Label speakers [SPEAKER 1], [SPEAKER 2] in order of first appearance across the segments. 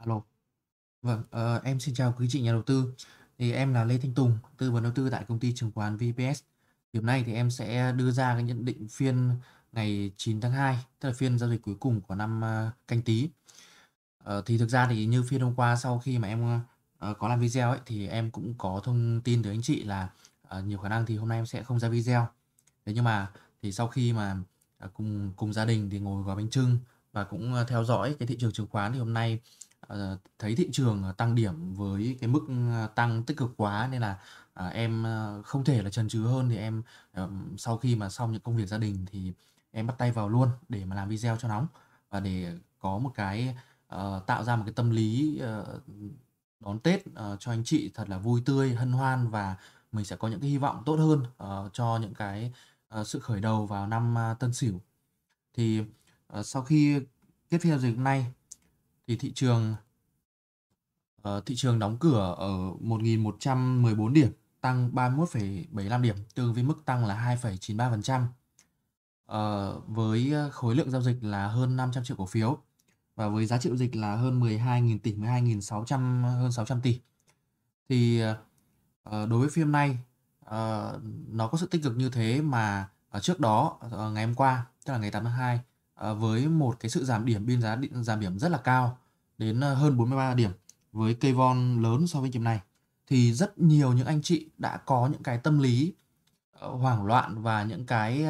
[SPEAKER 1] Alo. À, vâng, ờ, em xin chào quý chị nhà đầu tư. Thì em là Lê Thanh Tùng, tư vấn đầu tư tại công ty chứng khoán VPS. Hôm nay thì em sẽ đưa ra cái nhận định phiên ngày 9 tháng 2, tức là phiên giao dịch cuối cùng của năm uh, canh tý. Ờ, thì thực ra thì như phiên hôm qua sau khi mà em uh, có làm video ấy thì em cũng có thông tin tới anh chị là uh, nhiều khả năng thì hôm nay em sẽ không ra video. Thế nhưng mà thì sau khi mà cùng cùng gia đình thì ngồi gói bánh trưng và cũng theo dõi cái thị trường chứng khoán thì hôm nay Ờ, thấy thị trường ờ, tăng điểm với cái mức ờ, tăng tích cực quá nên là em không thể là chần chừ hơn thì em sau khi mà xong những công việc gia đình thì em bắt tay vào luôn để mà làm video cho nóng và để có một cái ờ, tạo ra một cái tâm lý ờ, đón Tết ờ, cho anh chị thật là vui tươi, hân hoan và mình sẽ có những cái hy vọng tốt hơn ờ, cho những cái ờ, sự khởi đầu vào năm à, Tân Sửu. Thì ờ, sau khi kết phiên giao dịch hôm nay thì thị trường Ờ, thị trường đóng cửa ở 1.114 điểm, tăng 31,75 điểm, tương với mức tăng là 2,93%. Ờ, với ờ, khối lượng giao dịch là hơn 500 triệu cổ phiếu và với giá trị giao dịch là hơn 12.000 tỷ, 12.600 hơn 600 tỷ. Thì ờ, đối với phim này nó có sự tích cực như thế mà ở trước đó ngày hôm qua, tức là ngày 8 tháng 2 với một cái sự giảm điểm biên giá định giảm điểm rất là cao đến hơn 43 điểm với cây von lớn so với nhịp này thì rất nhiều những anh chị đã có những cái tâm lý ờ, hoảng loạn và những cái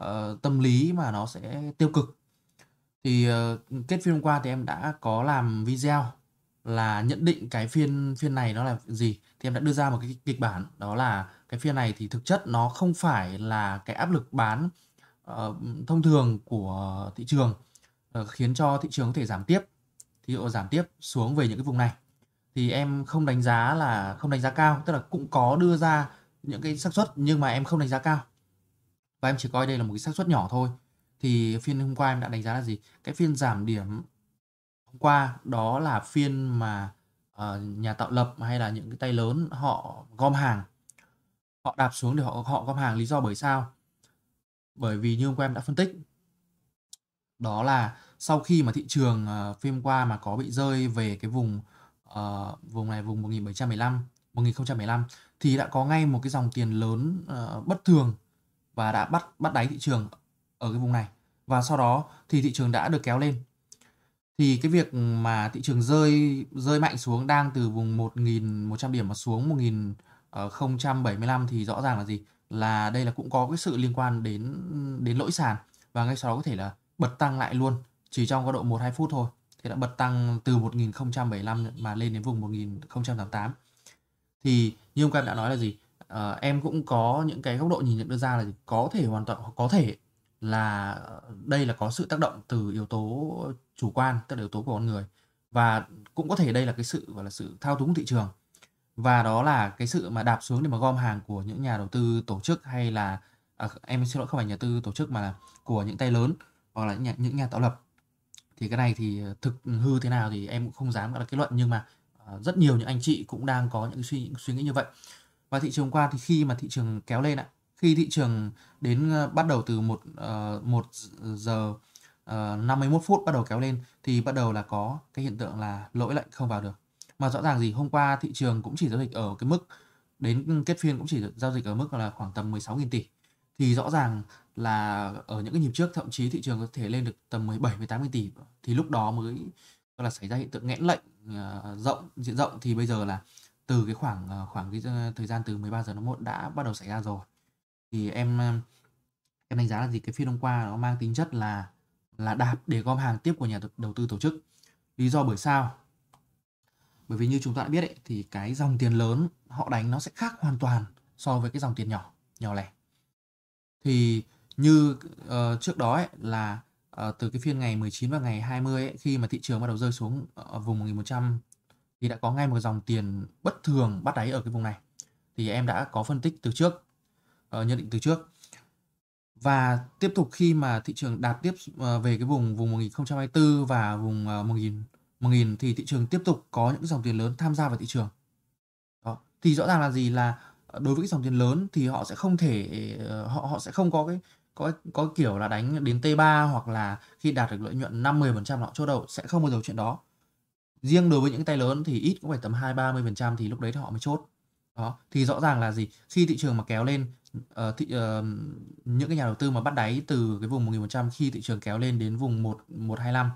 [SPEAKER 1] uh, tâm lý mà nó sẽ tiêu cực thì uh, kết phiên hôm qua thì em đã có làm video là nhận định cái phiên phiên này nó là gì thì em đã đưa ra một cái kịch bản đó là cái phiên này thì thực chất nó không phải là cái áp lực bán uh, thông thường của thị trường uh, khiến cho thị trường có thể giảm tiếp thì họ giảm tiếp xuống về những cái vùng này thì em không đánh giá là không đánh giá cao tức là cũng có đưa ra những cái xác suất nhưng mà em không đánh giá cao và em chỉ coi đây là một cái xác suất nhỏ thôi thì phiên hôm qua em đã đánh giá là gì cái phiên giảm điểm hôm qua đó là phiên mà uh, nhà tạo lập hay là những cái tay lớn họ gom hàng họ đạp xuống để họ họ gom hàng lý do bởi sao bởi vì như hôm qua em đã phân tích đó là sau khi mà thị trường uh, ờ, phiên qua mà có bị rơi về cái vùng uh, vùng này vùng 1715 1015 thì đã có ngay một cái dòng tiền lớn uh, bất thường và đã bắt bắt đáy thị trường ở cái vùng này và sau đó thì thị trường đã được kéo lên thì cái việc mà thị trường rơi rơi mạnh xuống đang từ vùng 1.100 điểm mà xuống 1075 thì rõ ràng là gì là đây là cũng có cái sự liên quan đến đến lỗi sàn và ngay sau đó có thể là bật tăng lại luôn chỉ trong có độ 1-2 phút thôi thì đã bật tăng từ 1075 mà lên đến vùng 1088 thì như ông Căn đã nói là gì à, em cũng có những cái góc độ nhìn nhận đưa ra là gì? có thể hoàn toàn có thể là đây là có sự tác động từ yếu tố chủ quan tức là yếu tố của con người và cũng có thể đây là cái sự gọi là sự thao túng thị trường và đó là cái sự mà đạp xuống để mà gom hàng của những nhà đầu tư tổ chức hay là à, em xin lỗi không phải nhà tư tổ chức mà là của những tay lớn hoặc là những nhà, những nhà tạo lập thì cái này thì ờ, thực hư thế nào thì em cũng không dám gọi là kết luận nhưng mà ờ, rất nhiều những anh chị cũng đang có những suy những suy nghĩ như vậy và thị trường qua thì khi mà thị trường kéo lên ạ khi thị trường đến ờ, bắt đầu từ một một giờ uh, 51 phút bắt đầu kéo lên thì bắt đầu là có cái hiện tượng là lỗi lệnh không vào được mà rõ ràng gì hôm qua thị trường cũng chỉ giao dịch ở cái mức đến kết phiên cũng chỉ giao dịch ở mức là khoảng tầm 16.000 tỷ thì rõ ràng là ở những cái nhịp trước thậm chí thị trường có thể lên được tầm 17 80 tỷ thì lúc đó mới gọi là xảy ra hiện tượng nghẽn lệnh uh, rộng diện rộng thì bây giờ là từ cái khoảng uh, khoảng cái ờ, thời gian từ 13 giờ nó một đã bắt đầu xảy ra rồi thì em em đánh giá là gì cái phiên hôm qua nó mang tính chất là là đạp để gom hàng tiếp của nhà đầu tư tổ chức lý do bởi sao bởi vì như chúng ta đã biết ấy, thì cái dòng tiền lớn họ đánh nó sẽ khác hoàn toàn so với cái dòng tiền nhỏ nhỏ lẻ thì như uh, trước đó ấy, là uh, từ cái phiên ngày 19 và ngày 20 ấy, khi mà thị trường bắt đầu rơi xuống ờ, ở vùng 1100 thì đã có ngay một dòng tiền bất thường bắt đáy ở cái vùng này thì em đã có phân tích từ trước uh, nhận định từ trước và tiếp tục khi mà thị trường đạt tiếp về cái vùng vùng 1024 và vùng 1000 1000 thì thị trường tiếp tục có những dòng tiền lớn tham gia vào thị trường. Đó. Thì rõ ràng là gì là đối với cái dòng tiền lớn thì họ sẽ không thể họ họ sẽ không có cái có có kiểu là đánh đến T3 hoặc là khi đạt được lợi nhuận 5 10% họ chốt đầu sẽ không bao giờ chuyện đó. Riêng đối với những tay lớn thì ít cũng phải tầm 2 30% thì lúc đấy thì họ mới chốt. Đó, thì rõ ràng là gì? Khi thị trường mà kéo lên uh, thị, uh, những cái nhà đầu tư mà bắt đáy từ cái vùng 1100 khi thị trường kéo lên đến vùng 1 125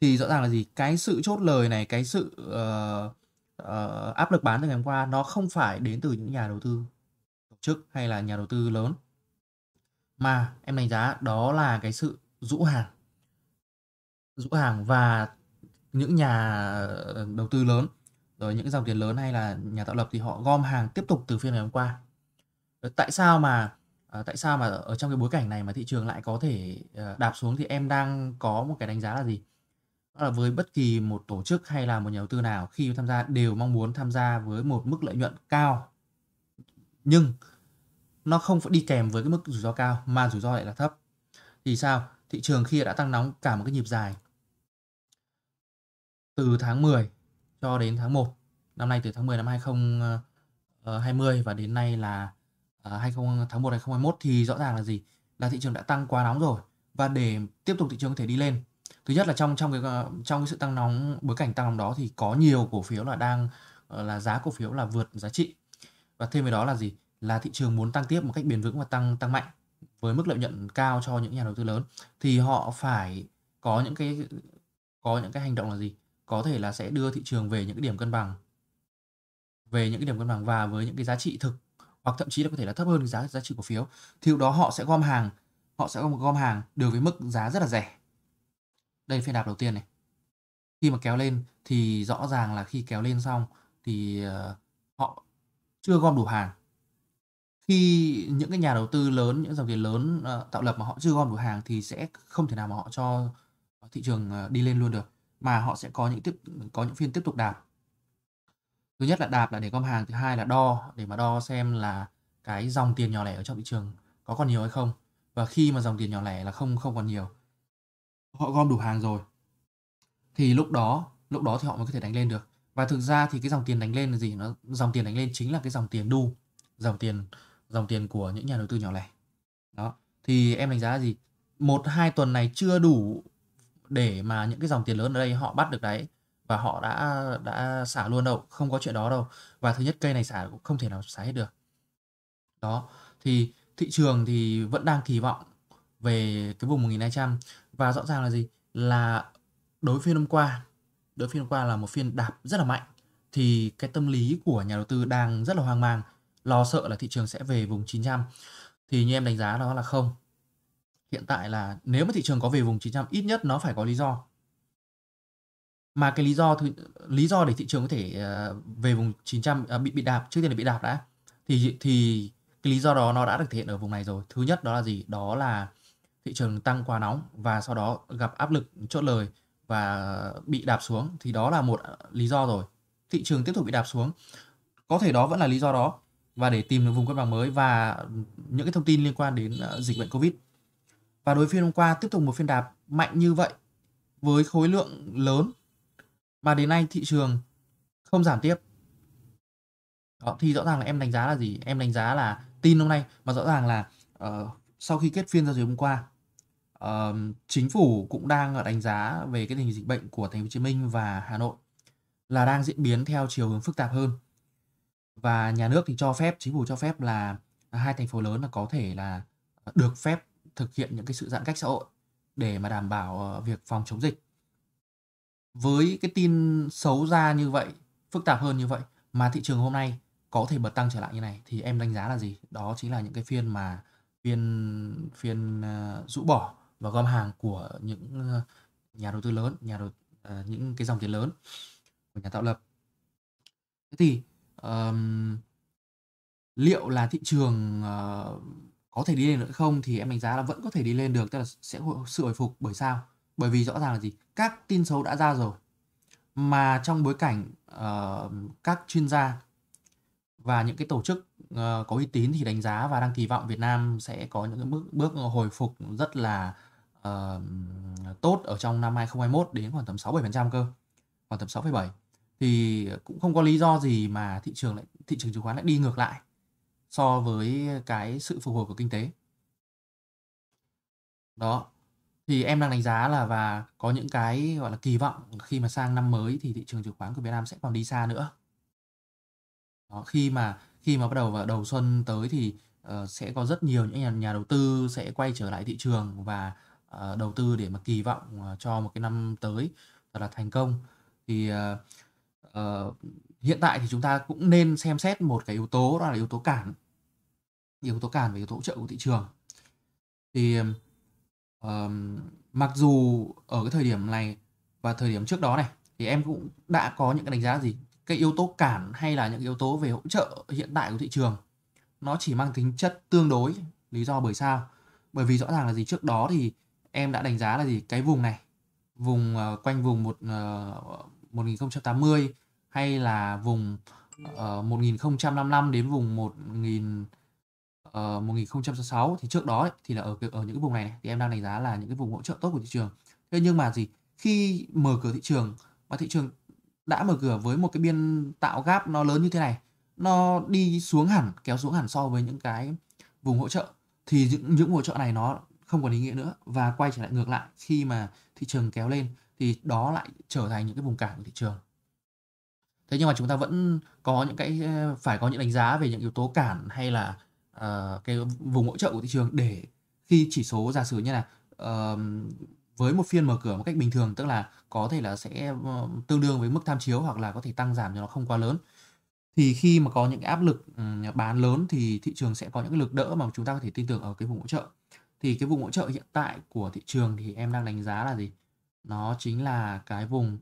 [SPEAKER 1] thì rõ ràng là gì? Cái sự chốt lời này, cái sự uh, uh, áp lực bán từ ngày hôm qua nó không phải đến từ những nhà đầu tư tổ chức hay là nhà đầu tư lớn mà em đánh giá đó là cái sự rũ hàng rũ hàng và những nhà ờ, đầu tư lớn rồi những dòng tiền lớn hay là nhà tạo lập thì họ gom hàng tiếp tục từ phiên ngày hôm qua ờ, tại sao mà ờ, tại sao mà ở trong cái bối cảnh này mà thị trường lại có thể đạp xuống thì em đang có một cái đánh giá là gì đó là với bất kỳ một tổ chức hay là một nhà đầu tư nào khi tham gia đều mong muốn tham gia với một mức lợi nhuận cao nhưng nó không phải đi kèm với cái mức rủi ro cao mà rủi ro lại là thấp thì sao thị trường khi đã tăng nóng cả một cái nhịp dài từ tháng 10 cho đến tháng 1 năm nay từ tháng 10 năm 2020 ờ, ờ, và đến nay là 20 ờ, tháng 1 2021 thì rõ ràng là gì là thị trường đã tăng quá nóng rồi và để tiếp tục thị trường có thể đi lên thứ nhất là trong trong cái trong cái sự tăng nóng bối cảnh tăng nóng đó thì có nhiều cổ phiếu là đang là giá cổ phiếu là vượt giá trị và thêm với đó là gì là thị trường muốn tăng tiếp một cách bền vững và tăng tăng mạnh với mức lợi nhuận cao cho những nhà đầu tư lớn thì họ phải có những cái có những cái hành động là gì có thể là sẽ đưa thị trường về những cái điểm cân bằng về những cái điểm cân bằng và với những cái giá trị thực hoặc thậm chí là có thể là thấp hơn giá giá trị cổ phiếu thì lúc đó họ sẽ gom hàng họ sẽ gom, gom hàng được với mức giá rất là rẻ đây là phiên đạp đầu tiên này khi mà kéo lên thì rõ ràng là khi kéo lên xong thì ờ, họ chưa gom đủ hàng khi những cái nhà đầu tư lớn những dòng tiền lớn ờ, tạo lập mà họ chưa gom đủ hàng thì sẽ không thể nào mà họ cho thị trường ờ, đi lên luôn được mà họ sẽ có những tiếp có những phiên tiếp tục đạp thứ nhất là đạp là để gom hàng thứ hai là đo để mà đo xem là cái dòng tiền nhỏ lẻ ở trong thị trường có còn nhiều hay không và khi mà dòng tiền nhỏ lẻ là không không còn nhiều họ gom đủ hàng rồi thì lúc đó lúc đó thì họ mới có thể đánh lên được và thực ra thì cái dòng tiền đánh lên là gì nó dòng tiền đánh lên chính là cái dòng tiền đu dòng tiền dòng tiền của những nhà đầu tư nhỏ lẻ đó thì em đánh giá là gì một hai tuần này chưa đủ để mà những cái dòng tiền lớn ở đây họ bắt được đấy và họ đã đã xả luôn đâu không có chuyện đó đâu và thứ nhất cây này xả cũng không thể nào xả hết được đó thì thị trường thì vẫn đang kỳ vọng về cái vùng 1200 và rõ ràng là gì là đối phiên hôm qua đối phiên hôm qua là một phiên đạp rất là mạnh thì cái tâm lý của nhà đầu tư đang rất là hoang mang lo sợ là thị trường sẽ về vùng 900 thì như em đánh giá đó là không hiện tại là nếu mà thị trường có về vùng 900 ít nhất nó phải có lý do mà cái lý do lý do để thị trường có thể ờ, về vùng 900 à, bị bị đạp trước tiên là bị đạp đã thì thì cái lý do đó nó đã được thể hiện ở vùng này rồi thứ nhất đó là gì đó là thị trường tăng quá nóng và sau đó gặp áp lực chốt lời và bị đạp xuống thì đó là một à, lý do rồi thị trường tiếp tục bị đạp xuống có thể đó vẫn là lý do đó và để tìm được vùng cân bằng mới và những cái thông tin liên quan đến ờ, dịch bệnh Covid. Và đối phiên hôm qua tiếp tục một phiên đạp mạnh như vậy với khối lượng lớn mà đến nay thị trường không giảm tiếp. Đó, thì rõ ràng là em đánh giá là gì? Em đánh giá là tin hôm nay mà rõ ràng là uh, sau khi kết phiên giao dịch hôm qua uh, chính phủ cũng đang đánh giá về cái tình hình dịch bệnh của thành phố Hồ Chí Minh và Hà Nội là đang diễn biến theo chiều hướng phức tạp hơn và nhà nước thì cho phép, chính phủ cho phép là hai thành phố lớn là có thể là ờ, được phép thực hiện những cái sự giãn cách xã hội để mà đảm bảo ờ, việc phòng chống dịch. Với cái tin xấu ra như vậy, phức tạp hơn như vậy mà thị trường hôm nay có thể bật tăng trở lại như này thì em đánh giá là gì? Đó chính là những cái phiên mà phiên phiên uh, rũ bỏ và gom hàng của những uh, nhà đầu tư lớn, nhà đầu uh, những cái dòng tiền lớn của nhà tạo lập. Thế thì um, liệu là thị trường uh, có thể đi lên nữa không thì em đánh giá là vẫn có thể đi lên được tức là sẽ sự hồi phục bởi sao bởi vì rõ ràng là gì các tin xấu đã ra rồi mà trong bối cảnh uh, các chuyên gia và những cái tổ chức uh, có uy tín thì đánh giá và đang kỳ vọng Việt Nam sẽ có những cái bước bước hồi phục rất là uh, tốt ở trong năm 2021 đến khoảng tầm 6 7% cơ. Khoảng tầm 6,7 thì cũng không có lý do gì mà thị trường lại thị trường chứng khoán lại đi ngược lại so với cái sự phục hồi của kinh tế đó thì em đang đánh giá là và có những cái gọi là kỳ vọng khi mà sang năm mới thì thị trường chứng khoán của Việt Nam sẽ còn đi xa nữa đó, khi mà khi mà bắt đầu vào đầu xuân tới thì uh, sẽ có rất nhiều những nhà, nhà đầu tư sẽ quay trở lại thị trường và uh, đầu tư để mà kỳ vọng ờ, cho một cái năm tới thật là thành công thì uh, Ờ, hiện tại thì chúng ta cũng nên xem xét một cái yếu tố đó là yếu tố cản yếu tố cản và yếu tố hỗ trợ của thị trường thì uh, mặc dù ở cái thời điểm này và thời điểm trước đó này thì em cũng đã có những cái đánh giá gì cái yếu tố cản hay là những yếu tố về hỗ trợ hiện tại của thị trường nó chỉ mang tính chất tương đối lý do bởi sao bởi vì rõ ràng là gì trước đó thì em đã đánh giá là gì cái vùng này vùng uh, quanh vùng một uh, 1080 hay là vùng uh, ờ, 1055 đến vùng 1000 uh, 1066 thì trước đó ấy, thì là ở ở những cái vùng này, này thì em đang đánh giá là những cái vùng hỗ trợ tốt của thị trường. Thế nhưng mà gì? Khi mở cửa thị trường mà thị trường đã mở cửa với một cái biên tạo gáp nó lớn như thế này, nó đi xuống hẳn, kéo xuống hẳn so với những cái vùng hỗ trợ thì những những hỗ trợ này nó không còn ý nghĩa nữa và quay trở lại ngược lại khi mà thị trường kéo lên thì đó lại trở thành những cái vùng cản của thị trường thế nhưng mà chúng ta vẫn có những cái ờ, phải có những đánh giá về những yếu tố cản hay là uh, cái vùng hỗ trợ của thị trường để khi chỉ số giả sử như là uh, với một phiên mở cửa một cách bình thường tức là có thể là sẽ tương đương với mức tham chiếu hoặc là có thể tăng giảm cho nó không quá lớn thì khi mà có những cái áp lực ừ, bán lớn thì thị trường sẽ có những cái lực đỡ mà chúng ta có thể tin tưởng ở cái vùng hỗ trợ thì cái vùng hỗ trợ hiện tại của thị trường thì em đang đánh giá là gì nó chính là cái vùng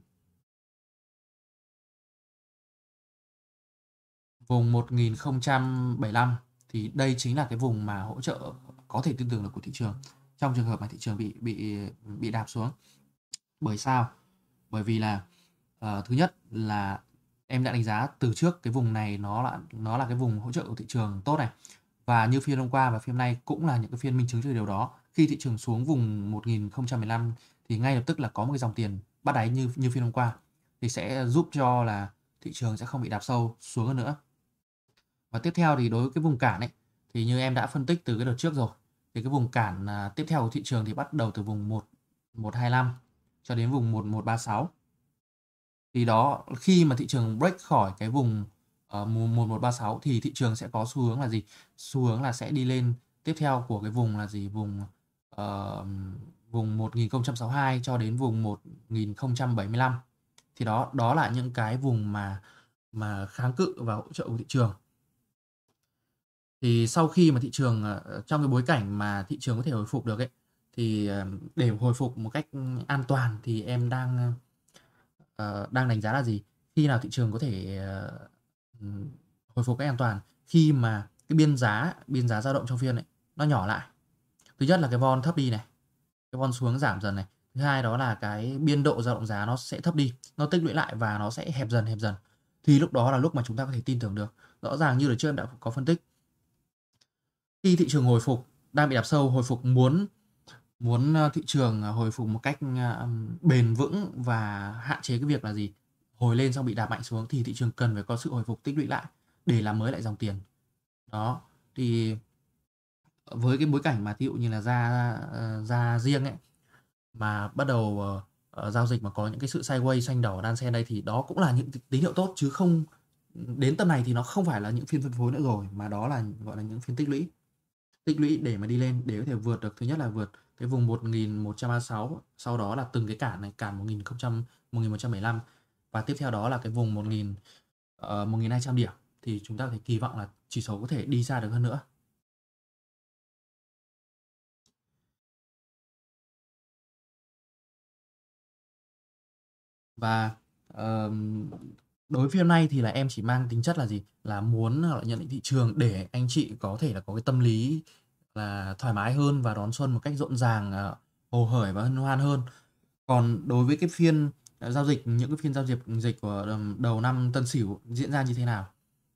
[SPEAKER 1] vùng 1075 thì đây chính là cái vùng mà hỗ trợ có thể tin tưởng lực của thị trường trong trường hợp mà thị trường bị bị bị đạp xuống bởi sao bởi vì là uh, thứ nhất là em đã đánh giá từ trước cái vùng này nó là nó là cái vùng hỗ trợ của thị trường tốt này và như phiên hôm qua và phiên nay cũng là những cái phiên minh chứng cho điều đó khi thị trường xuống vùng 1015 thì ngay lập tức là có một cái dòng tiền bắt đáy như như phiên hôm qua thì sẽ giúp cho là thị trường sẽ không bị đạp sâu xuống hơn nữa và tiếp theo thì đối với cái vùng cản ấy thì như em đã phân tích từ cái đợt trước rồi thì cái vùng cản à, tiếp theo của thị trường thì bắt đầu từ vùng 1 125 cho đến vùng 1136 thì đó khi mà thị trường break khỏi cái vùng ờ, uh, 1136 thì thị trường sẽ có xu hướng là gì xu hướng là sẽ đi lên tiếp theo của cái vùng là gì vùng uh, vùng 1062 cho đến vùng 1075 thì đó đó là những cái vùng mà mà kháng cự và hỗ trợ của thị trường thì sau khi mà thị trường ờ, trong cái bối cảnh mà thị trường có thể hồi phục được ấy thì ờ, để hồi phục một cách an toàn thì em đang ờ, đang đánh giá là gì khi nào thị trường có thể hồi phục cách an toàn khi mà cái biên giá biên giá dao động trong phiên ấy nó nhỏ lại thứ nhất là cái von thấp đi này cái con xuống giảm dần này thứ hai đó là cái biên độ dao động giá nó sẽ thấp đi nó tích lũy lại và nó sẽ hẹp dần hẹp dần thì lúc đó là lúc mà chúng ta có thể tin tưởng được rõ ràng như là trước em đã có phân tích khi thị trường hồi phục đang bị đạp sâu hồi phục muốn muốn ờ, thị trường ờ, hồi phục một cách ờ, bền vững và hạn chế cái việc là gì hồi lên xong bị đạp mạnh xuống thì thị trường cần phải có sự hồi phục tích lũy lại để làm mới lại dòng tiền đó thì với cái bối cảnh mà thí dụ như là ra ờ, ra riêng ấy mà bắt đầu uh, giao dịch mà có những cái sự sideways xanh đỏ đan xen đây thì đó cũng là những tín hiệu tốt chứ không đến tầm này thì nó không phải là những phiên phân phối nữa rồi mà đó là gọi là những phiên tích lũy tích lũy để mà đi lên để có thể vượt được thứ nhất là vượt cái vùng 1136 sau đó là từng cái cản này cản 1000 1175 và tiếp theo đó là cái vùng 1000 uh, 1200 điểm thì chúng ta có thể kỳ vọng là chỉ số có thể đi xa được hơn nữa và uh, đối với phim này thì là em chỉ mang tính chất là gì là muốn là nhận định thị trường để anh chị có thể là có cái tâm lý là thoải mái hơn và đón xuân một cách rộn ràng uh, hồ hởi và hân hoan hơn còn đối với cái phiên ờ, giao dịch những cái phiên giao dịch dịch của đầu năm tân sửu diễn ra như thế nào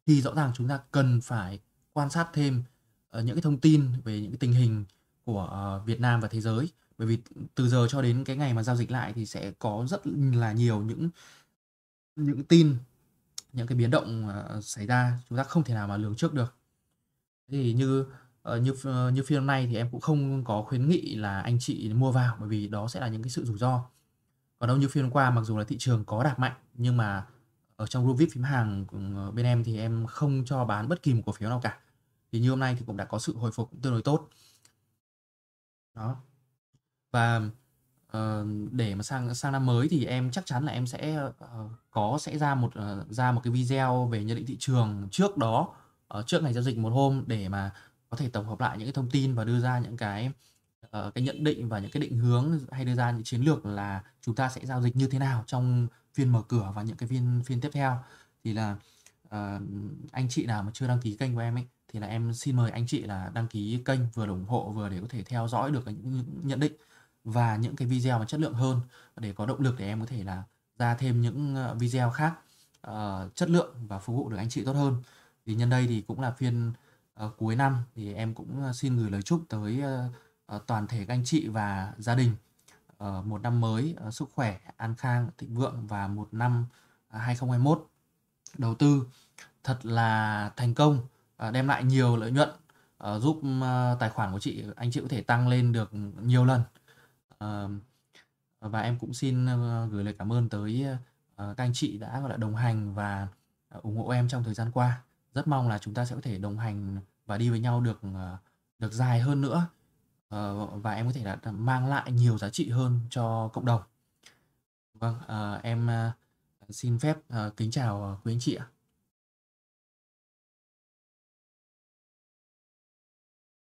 [SPEAKER 1] thì rõ ràng chúng ta cần phải quan sát thêm ờ, những cái thông tin về những cái tình hình của Việt Nam và thế giới bởi vì từ giờ cho đến cái ngày mà giao dịch lại thì sẽ có rất là nhiều những những tin những cái biến động ờ, xảy ra chúng ta không thể nào mà lường trước được thì như ờ, như ờ, như phiên hôm nay thì em cũng không có khuyến nghị là anh chị mua vào bởi vì đó sẽ là những cái sự rủi ro còn đâu như phiên hôm qua mặc dù là thị trường có đạp mạnh nhưng mà ở trong group vip phím hàng bên em thì em không cho bán bất kỳ một cổ phiếu nào cả thì như hôm nay thì cũng đã có sự hồi phục tương đối tốt đó và uh, để mà sang sang năm mới thì em chắc chắn là em sẽ uh, có sẽ ra một uh, ra một cái video về nhận định thị trường trước đó uh, trước ngày giao dịch một hôm để mà có thể tổng hợp lại những cái thông tin và đưa ra những cái uh, cái nhận định và những cái định hướng hay đưa ra những chiến lược là chúng ta sẽ giao dịch như thế nào trong phiên mở cửa và những cái phiên phiên tiếp theo thì là uh, anh chị nào mà chưa đăng ký kênh của em ấy thì là em xin mời anh chị là đăng ký kênh vừa ủng hộ vừa để có thể theo dõi được những nhận định và những cái video mà chất lượng hơn để có động lực để em có thể là ra thêm những ờ, video khác uh, chất lượng và phục vụ được anh chị tốt hơn thì nhân đây thì cũng là phiên uh, cuối năm thì em cũng xin gửi lời chúc tới uh, toàn thể các anh chị và gia đình uh, một năm mới uh, sức khỏe an khang thịnh vượng và một năm uh, 2021 đầu tư thật là thành công uh, đem lại nhiều lợi nhuận uh, giúp uh, tài khoản của chị anh chị có thể tăng lên được nhiều lần Ờ, và em cũng xin ờ, gửi lời cảm ơn tới ờ, các anh chị đã gọi là đồng hành và ủng hộ em trong thời gian qua rất mong là chúng ta sẽ có thể đồng hành và đi với nhau được được dài hơn nữa và em có thể là mang lại nhiều giá trị hơn cho cộng đồng vâng em xin phép kính chào quý anh chị ạ